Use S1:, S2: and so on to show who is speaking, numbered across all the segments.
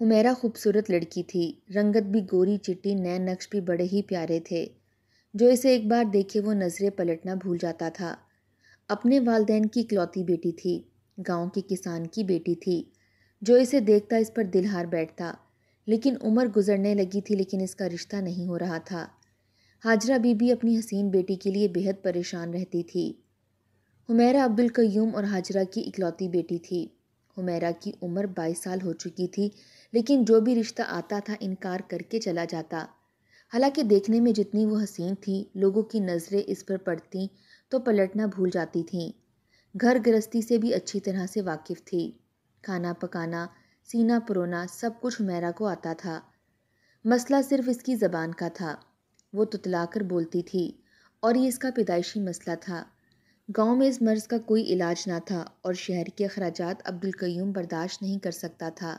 S1: हुमेरा खूबसूरत लड़की थी रंगत भी गोरी चिट्टी नए नक्श भी बड़े ही प्यारे थे जो इसे एक बार देखे वो नज़रें पलटना भूल जाता था अपने वालदेन की इकलौती बेटी थी गांव के किसान की बेटी थी जो इसे देखता इस पर दिल हार बैठता लेकिन उम्र गुजरने लगी थी लेकिन इसका रिश्ता नहीं हो रहा था हाजरा बीबी अपनी हसीन बेटी के लिए बेहद परेशान रहती थी हुमैरा अब्दुल कयूम और हाजरा की इकलौती बेटी थी हुमैरा की उम्र बाईस साल हो चुकी थी लेकिन जो भी रिश्ता आता था इनकार करके चला जाता हालांकि देखने में जितनी वो हसीन थी लोगों की नज़रें इस पर पड़ती तो पलटना भूल जाती थीं घर गृहस्थी से भी अच्छी तरह से वाकिफ़ थी खाना पकाना सीना परोना सब कुछ मैरा को आता था मसला सिर्फ इसकी ज़बान का था वो तुतलाकर बोलती थी और ये इसका पैदाइशी मसला था गांव में इस मर्ज़ का कोई इलाज ना था और शहर के अखराज अब्दुल कयूम बर्दाश्त नहीं कर सकता था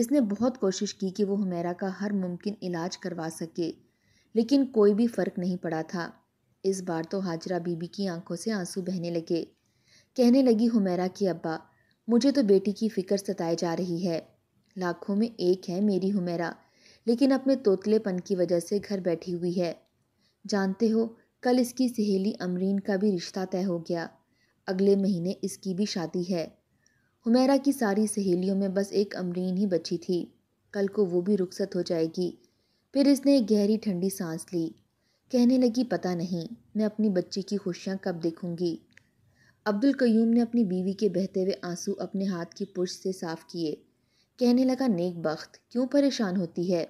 S1: इसने बहुत कोशिश की कि वो हमेरा का हर मुमकिन इलाज करवा सके लेकिन कोई भी फ़र्क नहीं पड़ा था इस बार तो हाजरा बीबी की आंखों से आंसू बहने लगे कहने लगी हुमेरा की अब्बा मुझे तो बेटी की फ़िक्र सताई जा रही है लाखों में एक है मेरी हुमेरा लेकिन अपने तोतलेपन की वजह से घर बैठी हुई है जानते हो कल इसकी सहेली अमरीन का भी रिश्ता तय हो गया अगले महीने इसकी भी शादी है हुमैरा की सारी सहेलियों में बस एक अमरीन ही बची थी कल को वो भी रुखसत हो जाएगी फिर इसने एक गहरी ठंडी सांस ली कहने लगी पता नहीं मैं अपनी बच्ची की खुशियाँ कब देखूँगी अब्दुल कयूम ने अपनी बीवी के बहते हुए आंसू अपने हाथ की पुश से साफ़ किए कहने लगा नेक बख्त क्यों परेशान होती है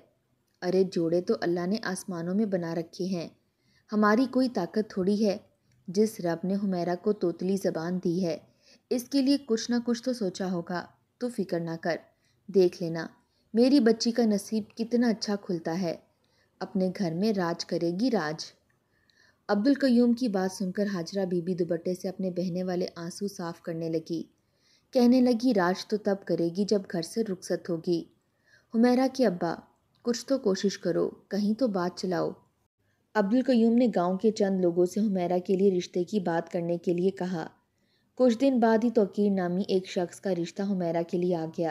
S1: अरे जोड़े तो अल्लाह ने आसमानों में बना रखे हैं हमारी कोई ताकत थोड़ी है जिस रब ने हुमैरा को तोतली ज़बान दी है इसके लिए कुछ ना कुछ तो सोचा होगा तो फिक्र ना कर देख लेना मेरी बच्ची का नसीब कितना अच्छा खुलता है अपने घर में राज करेगी राज अब्दुल कयूम की बात सुनकर हाजरा बीबी दुबट्टे से अपने बहने वाले आंसू साफ करने लगी कहने लगी राज तो तब करेगी जब घर से रुखसत होगी हुमेरा के अब्बा कुछ तो कोशिश करो कहीं तो बात चलाओ अब्दुल कयूम ने गांव के चंद लोगों से हुमैरा के लिए रिश्ते की बात करने के लिए कहा कुछ दिन बाद ही तोकीर नामी एक शख्स का रिश्ता हुमैरा के लिए आ गया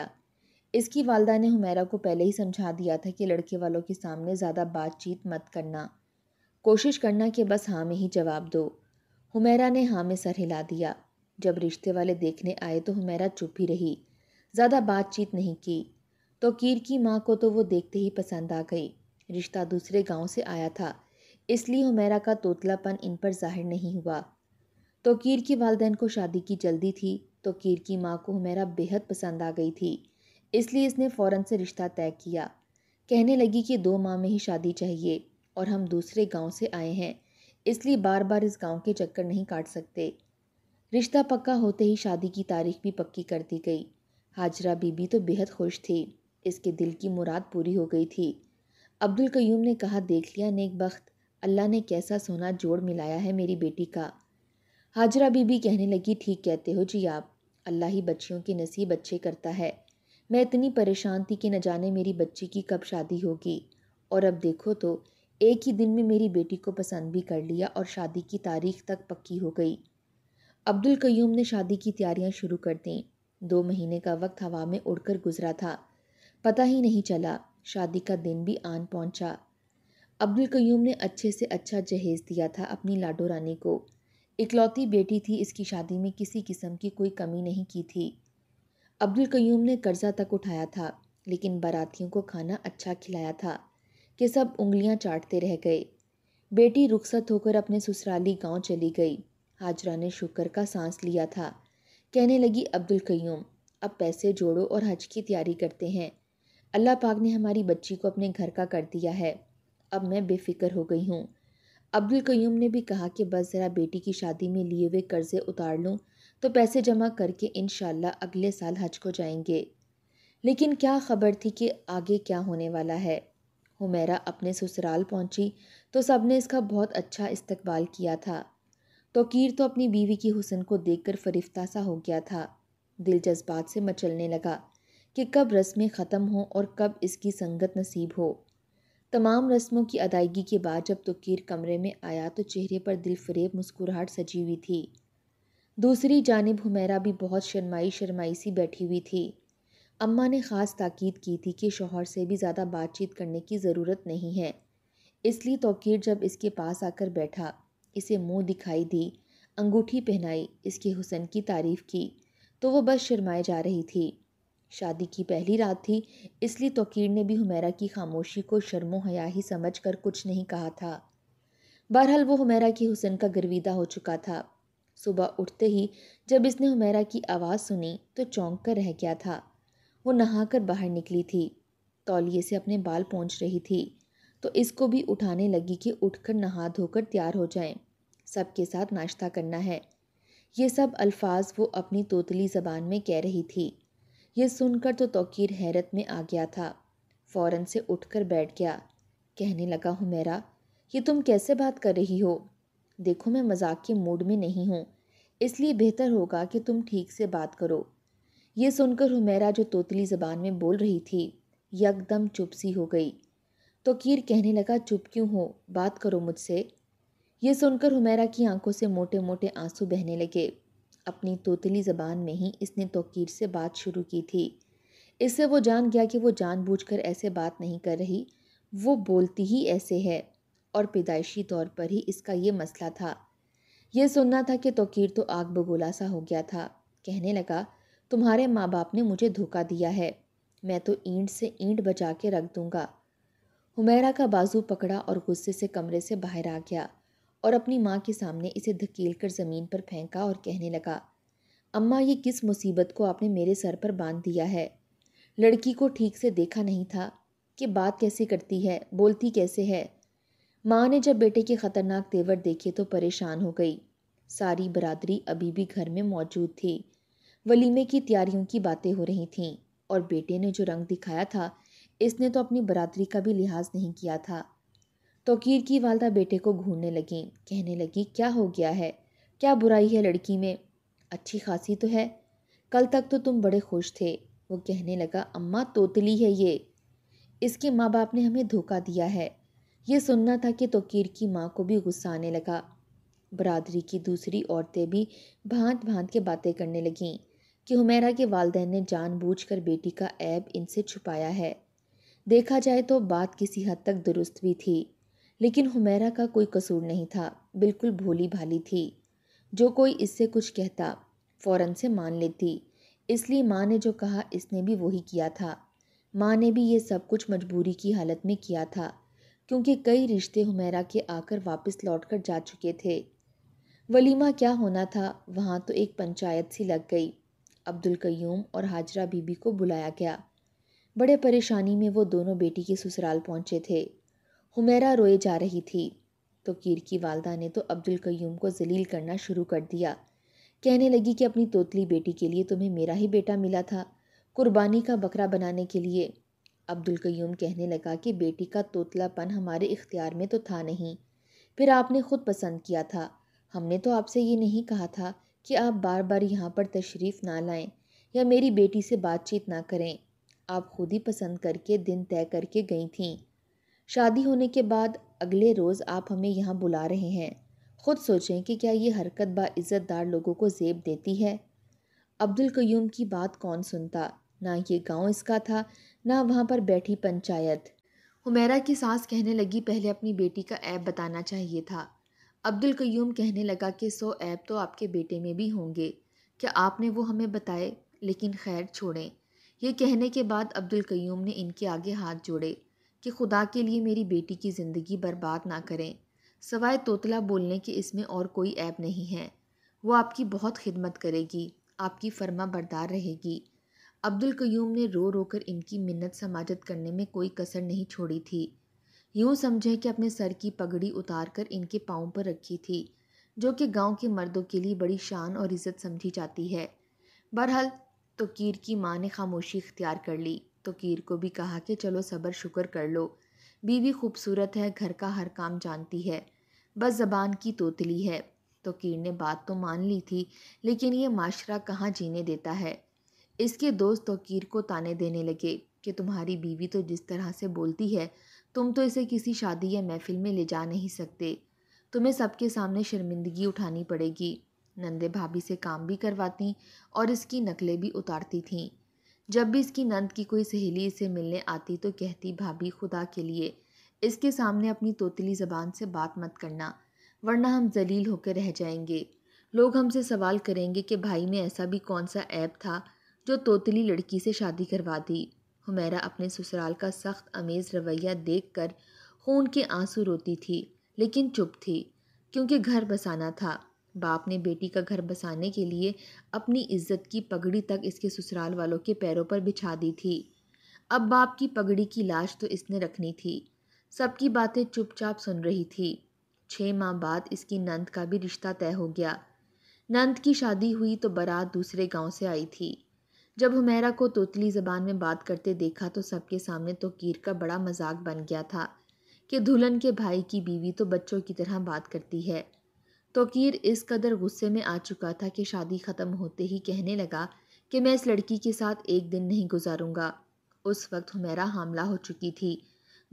S1: इसकी वालदा ने हुमैरा को पहले ही समझा दिया था कि लड़के वालों के सामने ज़्यादा बातचीत मत करना कोशिश करना कि बस हाँ में ही जवाब दो हुमैरा ने हाँ में सर हिला दिया जब रिश्ते वाले देखने आए तो हुमैरा चुप ही रही ज़्यादा बातचीत नहीं की तोकीर की माँ को तो वो देखते ही पसंद आ गई रिश्ता दूसरे गाँव से आया था इसलिए हुमैरा का तोतलापन इन पर जाहिर नहीं हुआ तोकीर की वालदेन को शादी की जल्दी थी तोकीर की माँ को हमेरा बेहद पसंद आ गई थी इसलिए इसने फ़ौरन से रिश्ता तय किया कहने लगी कि दो माह में ही शादी चाहिए और हम दूसरे गांव से आए हैं इसलिए बार बार इस गांव के चक्कर नहीं काट सकते रिश्ता पक्का होते ही शादी की तारीख भी पक्की कर दी गई हाजरा बीबी तो बेहद खुश थी इसके दिल की मुराद पूरी हो गई थी अब्दुल कयूम ने कहा देख लिया नेक बख्त अल्लाह ने कैसा सोना जोड़ मिलाया है मेरी बेटी का हाजरा बीबी कहने लगी ठीक कहते हो जी आप अल्लाह ही बच्चियों की नसीब अच्छे करता है मैं इतनी परेशान थी कि न जाने मेरी बच्ची की कब शादी होगी और अब देखो तो एक ही दिन में मेरी बेटी को पसंद भी कर लिया और शादी की तारीख तक पक्की हो गई अब्दुल कयूम ने शादी की तैयारियां शुरू कर दी दो महीने का वक्त हवा में उड़कर गुजरा था पता ही नहीं चला शादी का दिन भी आन पहुंचा अब्दुल कयूम ने अच्छे से अच्छा जहेज़ दिया था अपनी लाडो रानी को इकलौती बेटी थी इसकी शादी में किसी किस्म की कोई कमी नहीं की थी अब्दुल कयूम ने कर्जा तक उठाया था लेकिन बारातियों को खाना अच्छा खिलाया था कि सब उंगलियां चाटते रह गए बेटी रुखसत होकर अपने ससुराली गांव चली गई हाजरा ने शुक्र का सांस लिया था कहने लगी अब्दुल कयूम अब पैसे जोड़ो और हज की तैयारी करते हैं अल्लाह पाक ने हमारी बच्ची को अपने घर का कर दिया है अब मैं बेफिक्र हो गई हूँ अब्दुल कयूम ने भी कहा कि बस ज़रा बेटी की शादी में लिए हुए कर्ज़े उतार लूँ तो पैसे जमा करके इन अगले साल हज को जाएंगे लेकिन क्या खबर थी कि आगे क्या होने वाला है हुमेरा अपने ससुराल पहुंची तो सब ने इसका बहुत अच्छा इस्तकबाल किया था तोकीर तो अपनी बीवी की हुसन को देखकर फरिफ्ता सा हो गया था दिल जज्बात से मचलने लगा कि कब रस्में ख़त्म हों और कब इसकी संगत नसीब हो तमाम रस्मों की अदायगी के बाद जब तुकीर कमरे में आया तो चेहरे पर दिलफरेब मुस्कुराहट सजी हुई थी दूसरी जानब हमेरा भी बहुत शर्माई शर्माई सी बैठी हुई थी अम्मा ने ख़ास ताकीद की थी कि शोहर से भी ज़्यादा बातचीत करने की ज़रूरत नहीं है इसलिए तोकीर जब इसके पास आकर बैठा इसे मुंह दिखाई दी अंगूठी पहनाई इसके हुसन की तारीफ़ की तो वो बस शर्माए जा रही थी शादी की पहली रात थी इसलिए तोकीर ने भी हुमैरा की खामोशी को शर्मो हया ही समझ कर कुछ नहीं कहा था बहरहाल वो हुमैरा की हुसन का गर्विदा हो चुका था सुबह उठते ही जब इसने हुमैरा की आवाज़ सुनी तो चौंक कर रह गया था वो नहाकर बाहर निकली थी तौलिए से अपने बाल पहुँच रही थी तो इसको भी उठाने लगी कि उठकर नहा धोकर तैयार हो जाएं सबके साथ नाश्ता करना है ये सब अल्फाज वो अपनी तोतली ज़बान में कह रही थी यह सुनकर तो तोकीर हैरत में आ गया था फ़ौरन से उठकर बैठ गया कहने लगा हुमेरा ये तुम कैसे बात कर रही हो देखो मैं मजाक के मूड में नहीं हूँ इसलिए बेहतर होगा कि तुम ठीक से बात करो ये सुनकर हुमेरा जो तोतली ज़बान में बोल रही थी यकदम चुप सी हो गई कीर कहने लगा चुप क्यों हो बात करो मुझसे ये सुनकर हुमेरा की आंखों से मोटे मोटे आंसू बहने लगे अपनी तोतली ज़बान में ही इसने तोकीर से बात शुरू की थी इससे वो जान गया कि वो जानबूझकर ऐसे बात नहीं कर रही वो बोलती ही ऐसे है और पैदाइशी तौर पर ही इसका ये मसला था यह सुनना था कि तोकीर तो आग बगोला सा हो गया था कहने लगा तुम्हारे माँ बाप ने मुझे धोखा दिया है मैं तो ईंट से ईंट बचा के रख दूँगा हुमैरा का बाजू पकड़ा और गुस्से से कमरे से बाहर आ गया और अपनी माँ के सामने इसे धकेल कर ज़मीन पर फेंका और कहने लगा अम्मा ये किस मुसीबत को आपने मेरे सर पर बांध दिया है लड़की को ठीक से देखा नहीं था कि बात कैसे करती है बोलती कैसे है माँ ने जब बेटे के ख़तरनाक तेवर देखे तो परेशान हो गई सारी बरादरी अभी भी घर में मौजूद थी वलीमे की तैयारियों की बातें हो रही थीं और बेटे ने जो रंग दिखाया था इसने तो अपनी बरादरी का भी लिहाज नहीं किया था तोकीर की वालदा बेटे को घूरने लगी कहने लगी क्या हो गया है क्या बुराई है लड़की में अच्छी खासी तो है कल तक तो तुम बड़े खुश थे वो कहने लगा अम्मा तोतली है ये इसके माँ बाप ने हमें धोखा दिया है ये सुनना था कि तोकीर की माँ को भी गुस्सा आने लगा बरदरी की दूसरी औरतें भी भांत भांत के बातें करने लगीं कि हुमेरा के वालदेन ने जानबूझकर बेटी का ऐब इनसे छुपाया है देखा जाए तो बात किसी हद तक दुरुस्त भी थी लेकिन हुमैरा का कोई कसूर नहीं था बिल्कुल भोली भाली थी जो कोई इससे कुछ कहता फ़ौरन से मान लेती इसलिए माँ ने जो कहा इसने भी वही किया था माँ ने भी ये सब कुछ मजबूरी की हालत में किया था क्योंकि कई रिश्ते हुमैरा के आकर वापस लौट कर जा चुके थे वलीमा क्या होना था वहाँ तो एक पंचायत सी लग गई अब्दुल कयूम और हाजरा बीबी को बुलाया गया बड़े परेशानी में वो दोनों बेटी के ससुराल पहुँचे थे हुमेरा रोए जा रही थी तो कीर की वालदा ने तो अब्दुल कयूम को जलील करना शुरू कर दिया कहने लगी कि अपनी तोतली बेटी के लिए तुम्हें मेरा ही बेटा मिला था कुर्बानी का बकरा बनाने के लिए अब्दुल कयूम कहने लगा कि बेटी का तोतलापन हमारे इख्तियार में तो था नहीं फिर आपने खुद पसंद किया था हमने तो आपसे ये नहीं कहा था कि आप बार बार यहाँ पर तशरीफ़ ना लाएं या मेरी बेटी से बातचीत ना करें आप खुद ही पसंद करके दिन तय करके गई थीं शादी होने के बाद अगले रोज़ आप हमें यहाँ बुला रहे हैं ख़ुद सोचें कि क्या ये हरकत बाज़्ज़तदार इज़्ज़तदार लोगों को जेब देती है अब्दुल कयूम की बात कौन सुनता ना ये गांव इसका था ना वहाँ पर बैठी पंचायत हुमेरा की सास कहने लगी पहले अपनी बेटी का ऐप बताना चाहिए था अब्दुल कयूम कहने लगा कि सो ऐप तो आपके बेटे में भी होंगे क्या आपने वो हमें बताए लेकिन खैर छोड़ें यह कहने के बाद अब्दुल कयूम ने इनके आगे हाथ जोड़े कि खुदा के लिए मेरी बेटी की ज़िंदगी बर्बाद ना करें सवाए तोतला बोलने के इसमें और कोई ऐब नहीं है वो आपकी बहुत खिदमत करेगी आपकी फर्मा बरदार रहेगी अब्दुल क्यूम ने रो रो कर इनकी मिन्नत समाजत करने में कोई कसर नहीं छोड़ी थी यूँ समझें कि अपने सर की पगड़ी उतार कर इनके पाँव पर रखी थी जो कि गांव के मर्दों के लिए बड़ी शान और इज़्ज़त समझी जाती है बहरहाल तो कीर की माँ ने खामोशी इख्तियार कर ली तो कीर को भी कहा कि चलो सब्र शुक्र कर लो बीवी खूबसूरत है घर का हर काम जानती है बस जबान की तोतली है तो कीर ने बात तो मान ली थी लेकिन ये माशरा कहाँ जीने देता है इसके दोस्त तो कीर को ताने देने लगे कि तुम्हारी बीवी तो जिस तरह से बोलती है तुम तो इसे किसी शादी या महफिल में ले जा नहीं सकते तुम्हें सबके सामने शर्मिंदगी उठानी पड़ेगी नंदे भाभी से काम भी करवाती और इसकी नकलें भी उतारती थीं जब भी इसकी नंद की कोई सहेली इसे मिलने आती तो कहती भाभी खुदा के लिए इसके सामने अपनी तोतली ज़बान से बात मत करना वरना हम जलील होकर रह जाएंगे लोग हमसे सवाल करेंगे कि भाई में ऐसा भी कौन सा ऐप था जो तोतली लड़की से शादी करवा दी हमेरा अपने ससुराल का सख्त अमेज़ रवैया देख कर खून के आंसू रोती थी लेकिन चुप थी क्योंकि घर बसाना था बाप ने बेटी का घर बसाने के लिए अपनी इज्जत की पगड़ी तक इसके ससुराल वालों के पैरों पर बिछा दी थी अब बाप की पगड़ी की लाश तो इसने रखनी थी सबकी बातें चुपचाप सुन रही थी छः माह बाद इसकी नंद का भी रिश्ता तय हो गया नंद की शादी हुई तो बारात दूसरे गांव से आई थी जब हुमेरा को तोतली ज़बान में बात करते देखा तो सबके सामने तो कीर का बड़ा मजाक बन गया था कि दुल्हन के भाई की बीवी तो बच्चों की तरह बात करती है तोकीर इस कदर गुस्से में आ चुका था कि शादी ख़त्म होते ही कहने लगा कि मैं इस लड़की के साथ एक दिन नहीं गुजारूंगा उस वक्त हमेरा हमला हो चुकी थी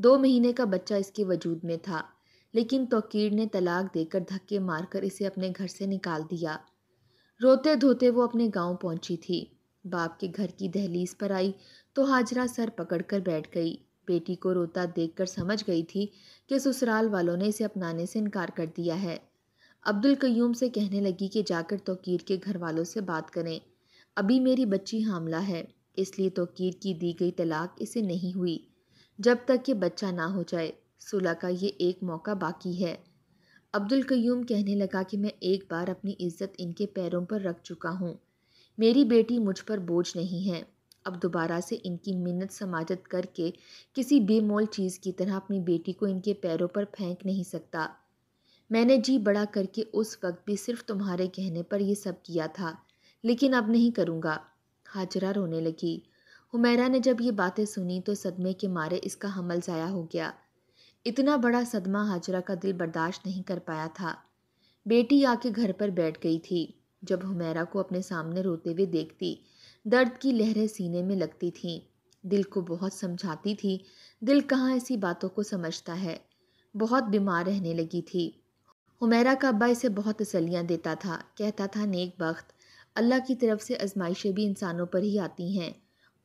S1: दो महीने का बच्चा इसके वजूद में था लेकिन तोकीर ने तलाक देकर धक्के मारकर इसे अपने घर से निकाल दिया रोते धोते वो अपने गांव पहुंची थी बाप के घर की दहलीज पर आई तो हाजरा सर पकड़कर बैठ गई बेटी को रोता देखकर समझ गई थी कि ससुराल वालों ने इसे अपनाने से इनकार कर दिया है अब्दुल कयूम से कहने लगी कि जाकर तोकीर के घर वालों से बात करें अभी मेरी बच्ची हामला है इसलिए तोकीर की दी गई तलाक इसे नहीं हुई जब तक कि बच्चा ना हो जाए सुलह का ये एक मौका बाकी है अब्दुल कयूम कहने लगा कि मैं एक बार अपनी इज्जत इनके पैरों पर रख चुका हूँ मेरी बेटी मुझ पर बोझ नहीं है अब दोबारा से इनकी मिन्नत समाजत करके किसी बेमोल चीज़ की तरह अपनी बेटी को इनके पैरों पर फेंक नहीं सकता मैंने जी बड़ा करके उस वक्त भी सिर्फ तुम्हारे कहने पर यह सब किया था लेकिन अब नहीं करूँगा हाजरा रोने लगी हुमैरा ने जब ये बातें सुनी तो सदमे के मारे इसका हमल ज़ाया हो गया इतना बड़ा सदमा हाजरा का दिल बर्दाश्त नहीं कर पाया था बेटी आके घर पर बैठ गई थी जब हुमैरा को अपने सामने रोते हुए देखती दर्द की लहरें सीने में लगती थीं दिल को बहुत समझाती थी दिल कहाँ ऐसी बातों को समझता है बहुत बीमार रहने लगी थी हुमैरा का अब्बा इसे बहुत तसलियाँ देता था कहता था नेक वक्त अल्लाह की तरफ से आजमाइशें भी इंसानों पर ही आती हैं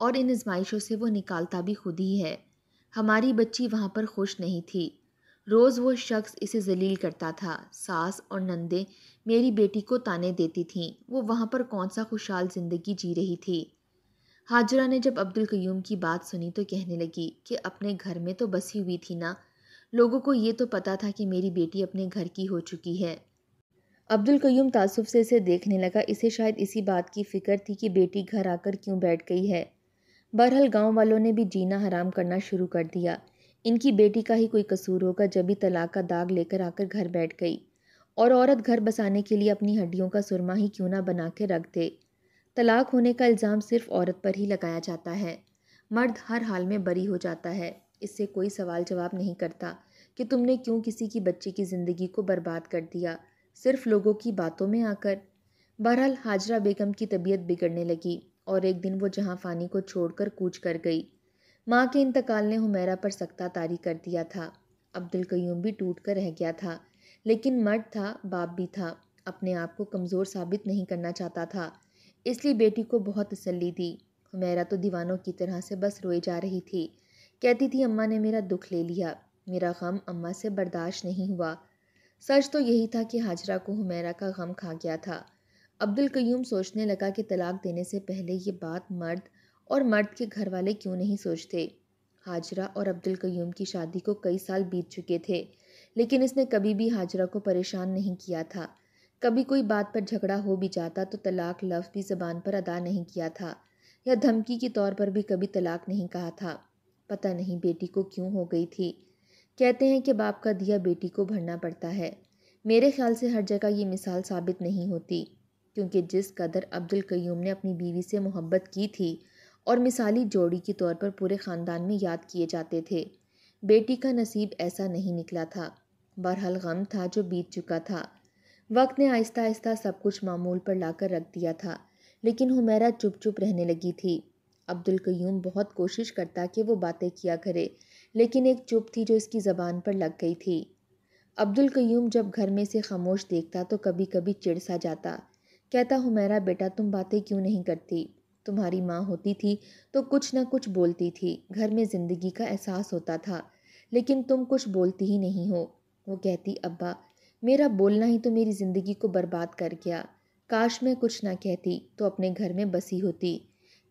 S1: और इन आजमाइशों से वो निकालता भी खुद ही है हमारी बच्ची वहाँ पर खुश नहीं थी रोज़ वो शख्स इसे जलील करता था सास और नंदे मेरी बेटी को ताने देती थीं वो वहाँ पर कौन सा खुशहाल ज़िंदगी जी रही थी हाजरा ने जब अब्दुल क्यूम की बात सुनी तो कहने लगी कि अपने घर में तो बसी हुई थी ना लोगों को ये तो पता था कि मेरी बेटी अपने घर की हो चुकी है अब्दुल कयूम तासुब से इसे देखने लगा इसे शायद इसी बात की फ़िक्र थी कि बेटी घर आकर क्यों बैठ गई है बहरहाल गांव वालों ने भी जीना हराम करना शुरू कर दिया इनकी बेटी का ही कोई कसूर होगा जब भी तलाक का दाग लेकर आकर घर बैठ गई और औरत घर बसाने के लिए अपनी हड्डियों का सुरमा ही क्यों ना बना के रख दे तलाक होने का इल्ज़ाम सिर्फ औरत पर ही लगाया जाता है मर्द हर हाल में बरी हो जाता है इससे कोई सवाल जवाब नहीं करता कि तुमने क्यों किसी की बच्चे की ज़िंदगी को बर्बाद कर दिया सिर्फ लोगों की बातों में आकर बहरहाल हाजरा बेगम की तबीयत बिगड़ने लगी और एक दिन वो जहाँ फ़ानी को छोड़कर कूच कर गई माँ के इंतकाल ने हुमैरा पर सख्ता तारी कर दिया था अब्दुल कयूम भी टूट कर रह गया था लेकिन मर्द था बाप भी था अपने आप को कमज़ोर साबित नहीं करना चाहता था इसलिए बेटी को बहुत तसली दी हुमैरा तो दीवानों की तरह से बस रोए जा रही थी कहती थी अम्मा ने मेरा दुख ले लिया मेरा गम अम्मा से बर्दाश्त नहीं हुआ सच तो यही था कि हाजरा को हुमैरा का गम खा गया था अब्दुल कयूम सोचने लगा कि तलाक देने से पहले ये बात मर्द और मर्द के घर वाले क्यों नहीं सोचते हाजरा और अब्दुल कयूम की शादी को कई साल बीत चुके थे लेकिन इसने कभी भी हाजरा को परेशान नहीं किया था कभी कोई बात पर झगड़ा हो भी जाता तो तलाक लफ्ज़ भी ज़बान पर अदा नहीं किया था या धमकी के तौर पर भी कभी तलाक नहीं कहा था पता नहीं बेटी को क्यों हो गई थी कहते हैं कि बाप का दिया बेटी को भरना पड़ता है मेरे ख्याल से हर जगह ये मिसाल साबित नहीं होती क्योंकि जिस कदर अब्दुल कयूम ने अपनी बीवी से मोहब्बत की थी और मिसाली जोड़ी के तौर पर पूरे ख़ानदान में याद किए जाते थे बेटी का नसीब ऐसा नहीं निकला था बहरहाल गम था जो बीत चुका था वक्त ने आहिस्ता आहिस्ता सब कुछ मामूल पर लाकर रख दिया था लेकिन हुमैरा चुप चुप रहने लगी थी अब्दुल कयूम बहुत कोशिश करता कि वो बातें किया करे लेकिन एक चुप थी जो इसकी ज़बान पर लग गई थी अब्दुल कयूम जब घर में से खामोश देखता तो कभी कभी चिड़ सा जाता कहता हूँ मेरा बेटा तुम बातें क्यों नहीं करती तुम्हारी माँ होती थी तो कुछ ना कुछ बोलती थी घर में ज़िंदगी का एहसास होता था लेकिन तुम कुछ बोलती ही नहीं हो वो कहती अब्बा मेरा बोलना ही तो मेरी ज़िंदगी को बर्बाद कर गया काश मैं कुछ ना कहती तो अपने घर में बसी होती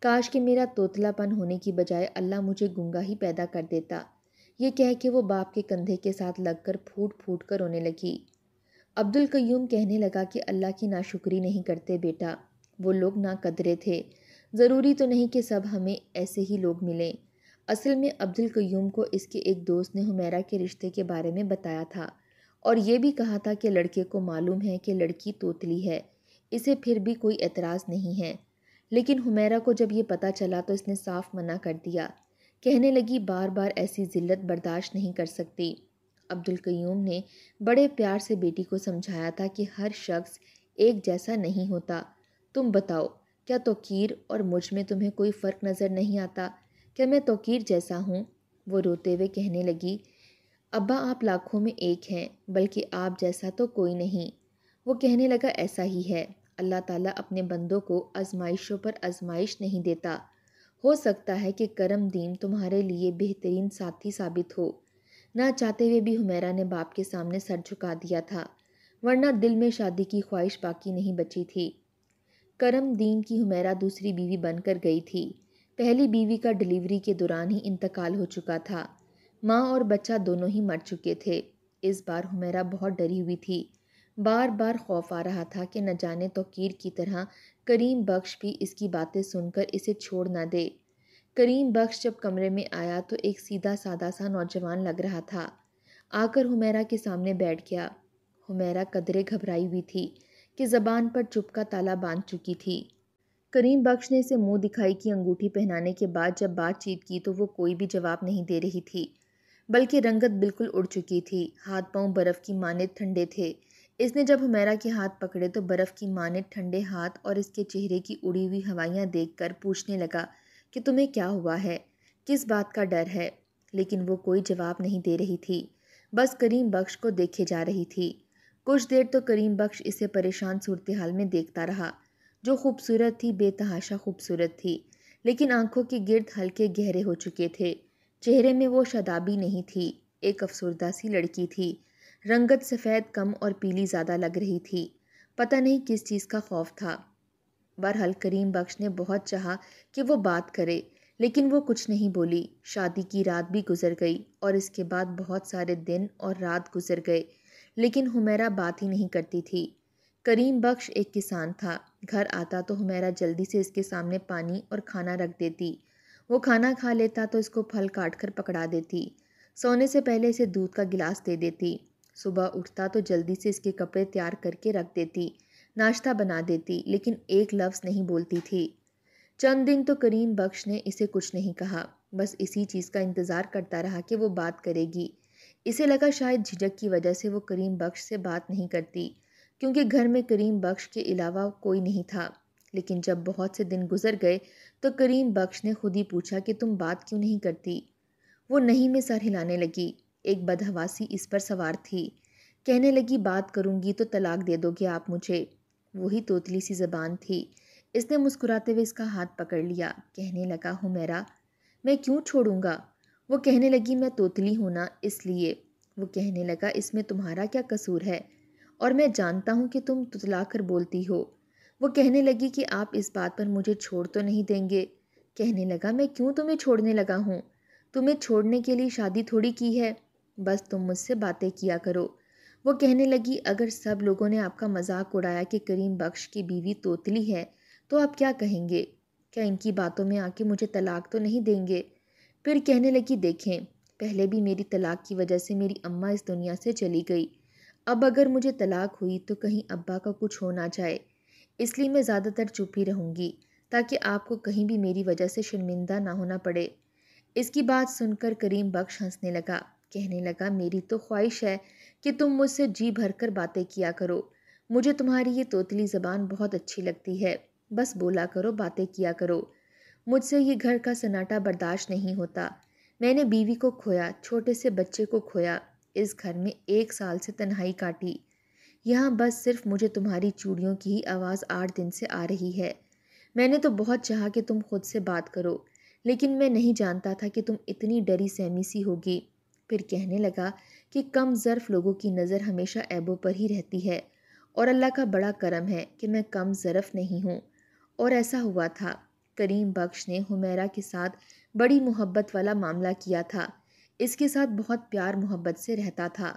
S1: काश कि मेरा तोतलापन होने की बजाय अल्लाह मुझे गुंगा ही पैदा कर देता ये कह के वो बाप के कंधे के साथ लगकर फूट फूट कर रोने लगी अब्दुल कयूम कहने लगा कि अल्लाह की नाशुक्री नहीं करते बेटा वो लोग ना कदरे थे ज़रूरी तो नहीं कि सब हमें ऐसे ही लोग मिलें असल में अब्दुल कयूम को इसके एक दोस्त ने हुमैरा के रिश्ते के बारे में बताया था और ये भी कहा था कि लड़के को मालूम है कि लड़की तोतली है इसे फिर भी कोई एतराज़ नहीं है लेकिन हुमैरा को जब यह पता चला तो इसने साफ मना कर दिया कहने लगी बार बार ऐसी जिल्लत बर्दाश्त नहीं कर सकती अब्दुल कयूम ने बड़े प्यार से बेटी को समझाया था कि हर शख्स एक जैसा नहीं होता तुम बताओ क्या तोकीर और मुझ में तुम्हें कोई फ़र्क नज़र नहीं आता क्या मैं तोकीर जैसा हूँ वो रोते हुए कहने लगी अब्बा आप लाखों में एक हैं बल्कि आप जैसा तो कोई नहीं वो कहने लगा ऐसा ही है अल्लाह ताला अपने बंदों को आजमाइशों पर आजमाइश नहीं देता हो सकता है कि करम दीन तुम्हारे लिए बेहतरीन साथी साबित हो ना चाहते हुए भी हुमैरा ने बाप के सामने सर झुका दिया था वरना दिल में शादी की ख्वाहिश बाकी नहीं बची थी करम दीन की हुमेरा दूसरी बीवी बनकर गई थी पहली बीवी का डिलीवरी के दौरान ही इंतकाल हो चुका था माँ और बच्चा दोनों ही मर चुके थे इस बार हुमेरा बहुत डरी हुई थी बार बार खौफ आ रहा था कि न जाने तोकीर की तरह करीम बख्श भी इसकी बातें सुनकर इसे छोड़ ना दे करीम बख्श जब कमरे में आया तो एक सीधा सादा सा नौजवान लग रहा था आकर हुमेरा के सामने बैठ गया हुमेरा कदरे घबराई हुई थी कि ज़बान पर चुप का ताला बांध चुकी थी करीम बख्श ने इसे मुंह दिखाई की अंगूठी पहनाने के बाद जब बातचीत की तो वो कोई भी जवाब नहीं दे रही थी बल्कि रंगत बिल्कुल उड़ चुकी थी हाथ पांव बर्फ़ की माने ठंडे थे इसने जब हुमैरा के हाथ पकड़े तो बर्फ़ की माँ ने ठंडे हाथ और इसके चेहरे की उड़ी हुई हवाइयाँ देख पूछने लगा कि तुम्हें क्या हुआ है किस बात का डर है लेकिन वो कोई जवाब नहीं दे रही थी बस करीम बख्श को देखे जा रही थी कुछ देर तो करीम बख्श इसे परेशान सूरत हाल में देखता रहा जो खूबसूरत थी बेतहाशा खूबसूरत थी लेकिन आंखों के गिर्द हल्के गहरे हो चुके थे चेहरे में वो शदाबी नहीं थी एक अफसरदा सी लड़की थी रंगत सफ़ेद कम और पीली ज़्यादा लग रही थी पता नहीं किस चीज़ का खौफ था बहरहाल करीम बख्श ने बहुत चाहा कि वो बात करे लेकिन वो कुछ नहीं बोली शादी की रात भी गुजर गई और इसके बाद बहुत सारे दिन और रात गुजर गए लेकिन हुमैरा बात ही नहीं करती थी करीम बख्श एक किसान था घर आता तो हुमैरा जल्दी से इसके सामने पानी और खाना रख देती वो खाना खा लेता तो इसको फल काट कर पकड़ा देती सोने से पहले इसे दूध का गिलास दे देती सुबह उठता तो जल्दी से इसके कपड़े तैयार करके रख देती नाश्ता बना देती लेकिन एक लफ्ज़ नहीं बोलती थी चंद दिन तो करीम बख्श ने इसे कुछ नहीं कहा बस इसी चीज़ का इंतज़ार करता रहा कि वो बात करेगी इसे लगा शायद झिझक की वजह से वो करीम बख्श से बात नहीं करती क्योंकि घर में करीम बख्श के अलावा कोई नहीं था लेकिन जब बहुत से दिन गुजर गए तो करीम बख्श ने खुद ही पूछा कि तुम बात क्यों नहीं करती वो नहीं में सर हिलाने लगी एक बदहवासी इस पर सवार थी कहने लगी बात करूँगी तो तलाक दे दोगे आप मुझे वही तोतली सी जबान थी इसने मुस्कुराते हुए इसका हाथ पकड़ लिया कहने लगा मेरा मैं क्यों छोड़ूंगा वो कहने लगी मैं तोतली हूँ ना इसलिए वो कहने लगा इसमें तुम्हारा क्या कसूर है और मैं जानता हूँ कि तुम तुतला कर बोलती हो वो कहने लगी कि आप इस बात पर मुझे छोड़ तो नहीं देंगे कहने लगा मैं क्यों तुम्हें छोड़ने लगा हूँ तुम्हें छोड़ने के लिए शादी थोड़ी की है बस तुम मुझसे बातें किया करो वो कहने लगी अगर सब लोगों ने आपका मजाक उड़ाया कि करीम बख्श की बीवी तोतली है तो आप क्या कहेंगे क्या इनकी बातों में आके मुझे तलाक तो नहीं देंगे फिर कहने लगी देखें पहले भी मेरी तलाक की वजह से मेरी अम्मा इस दुनिया से चली गई अब अगर मुझे तलाक हुई तो कहीं अब्बा का कुछ हो ना जाए इसलिए मैं ज़्यादातर चुप ही रहूँगी ताकि आपको कहीं भी मेरी वजह से शर्मिंदा ना होना पड़े इसकी बात सुनकर करीम बख्श हंसने लगा कहने लगा मेरी तो ख्वाहिश है कि तुम मुझसे जी भर कर बातें किया करो मुझे तुम्हारी ये तोतली ज़बान बहुत अच्छी लगती है बस बोला करो बातें किया करो मुझसे ये घर का सन्नाटा बर्दाश्त नहीं होता मैंने बीवी को खोया छोटे से बच्चे को खोया इस घर में एक साल से तन्हाई काटी यहाँ बस सिर्फ मुझे तुम्हारी चूड़ियों की ही आवाज़ आठ दिन से आ रही है मैंने तो बहुत चाहा कि तुम खुद से बात करो लेकिन मैं नहीं जानता था कि तुम इतनी डरी सहमी सी होगी फिर कहने लगा कि कम ज़र्फ़ लोगों की नज़र हमेशा ऐबों पर ही रहती है और अल्लाह का बड़ा करम है कि मैं कम ज़र्फ़ नहीं हूँ और ऐसा हुआ था करीम बख्श ने हुमैरा के साथ बड़ी मोहब्बत वाला मामला किया था इसके साथ बहुत प्यार मोहब्बत से रहता था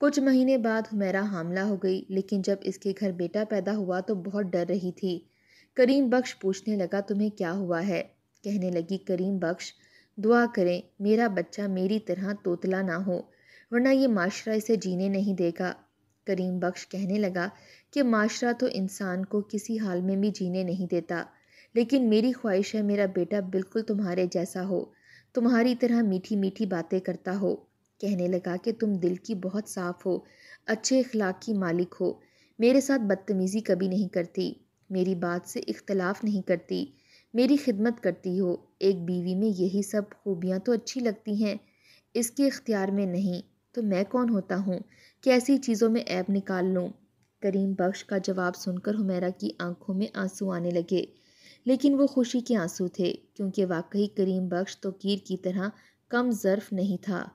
S1: कुछ महीने बाद हुमैरा हामला हो गई लेकिन जब इसके घर बेटा पैदा हुआ तो बहुत डर रही थी करीम बख्श पूछने लगा तुम्हें क्या हुआ है कहने लगी करीम बख्श दुआ करें मेरा बच्चा मेरी तरह तोतला ना हो वरना ये माशरा इसे जीने नहीं देगा करीम बख्श कहने लगा कि माशरा तो इंसान को किसी हाल में भी जीने नहीं देता लेकिन मेरी ख्वाहिश है मेरा बेटा बिल्कुल तुम्हारे जैसा हो तुम्हारी तरह मीठी मीठी बातें करता हो कहने लगा कि तुम दिल की बहुत साफ़ हो अच्छे अखलाक की मालिक हो मेरे साथ बदतमीज़ी कभी नहीं करती मेरी बात से इख्तलाफ नहीं करती मेरी खिदमत करती हो एक बीवी में यही सब खूबियाँ तो अच्छी लगती हैं इसके इख्तियार में नहीं तो मैं कौन होता हूँ कैसी चीज़ों में ऐब निकाल लूँ करीम बख्श का जवाब सुनकर हुमैरा की आंखों में आंसू आने लगे लेकिन वो खुशी के आंसू थे क्योंकि वाकई करीम बख्श तो कीर की तरह कम ज़र्फ नहीं था